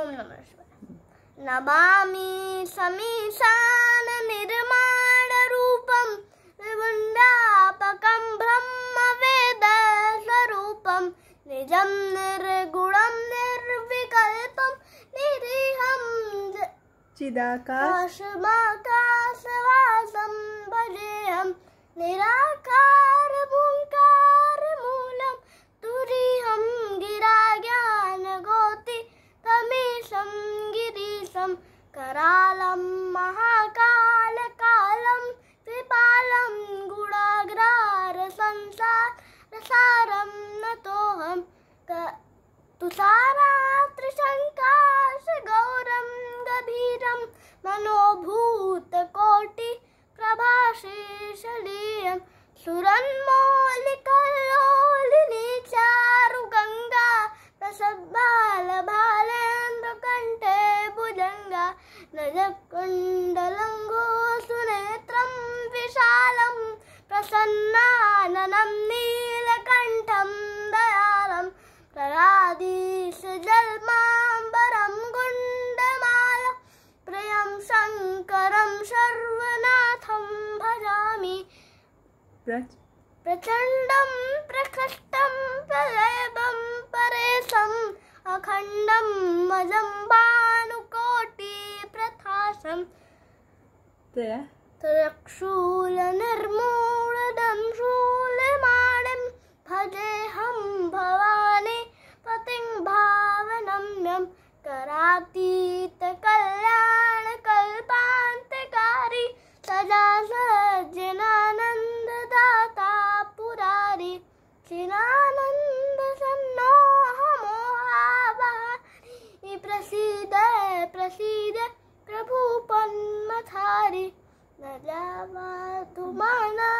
ओम नमः शिवाय नमामि समीशान निर्माण रूपम वृंदापकम ब्रह्म वेद स्वरूपम निजम निर्गुणम निर्विकल्पम निरीहम चिदाकाश भजेहम निराकार निराकारभू सम करालम महाकाल कालम गुणाग्रार संसार रसारम न तो हम महाकालकालं त्रिशंकाश गौरम गभीरम मनोभूत कोटि गभीरं सुरन मौलिका नजकुण्डलङ्गो विशालं प्रसन्नाननं नीलकण्ठं दयालं गुण्डमाल प्रियं शङ्करं सर्वनाथं भजामि प्रचण्डं प्रकृष्टं परेशम् अखण्डं मजम्बा ورم तिरक्षूलनिर्मूढं शूलमाणं भवाने पतिं भावनम्यं करातीतकल्याणकल्पान्तकारी सदा सज्जनानन्ददाता पुरारी चिरानन्दसन्नोऽहमोहावहारि प्रसीद प्रसीद थारी नजावा तुम्हारा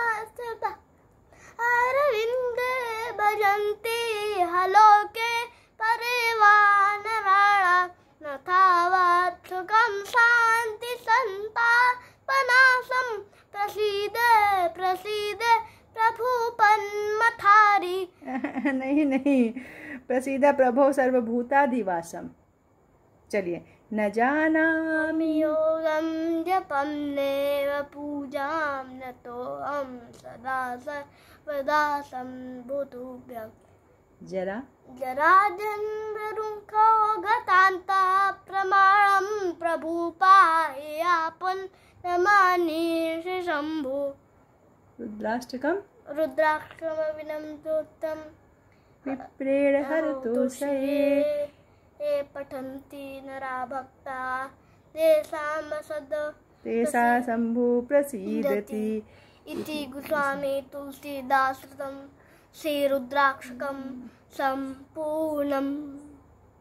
अरविंद भजंती हलो के परिवान राणा न थावा सुखम शांति संता पनासम प्रभु नहीं नहीं प्रसिद्ध प्रभो सर्वभूता दिवासम चलिए न जानामि योगं जपं नैव पूजां नतोऽहं सदा सर्वदा सम्भुतुभ्यं जरा जराजन्मरुं खो गतान्ता प्रमाणं प्रभुपाहि आपन् नमानि शम्भो रुद्राष्टकं रुद्राक्षमविनं चोत्तं पिप्रेण हरतु शये ते पठन्ति नरा भक्ता तेषामसद तेषा शम्भु प्रसीदति इति गोस्वामी तुलसीदासृतं श्रीरुद्राक्षकं सम्पूर्णम्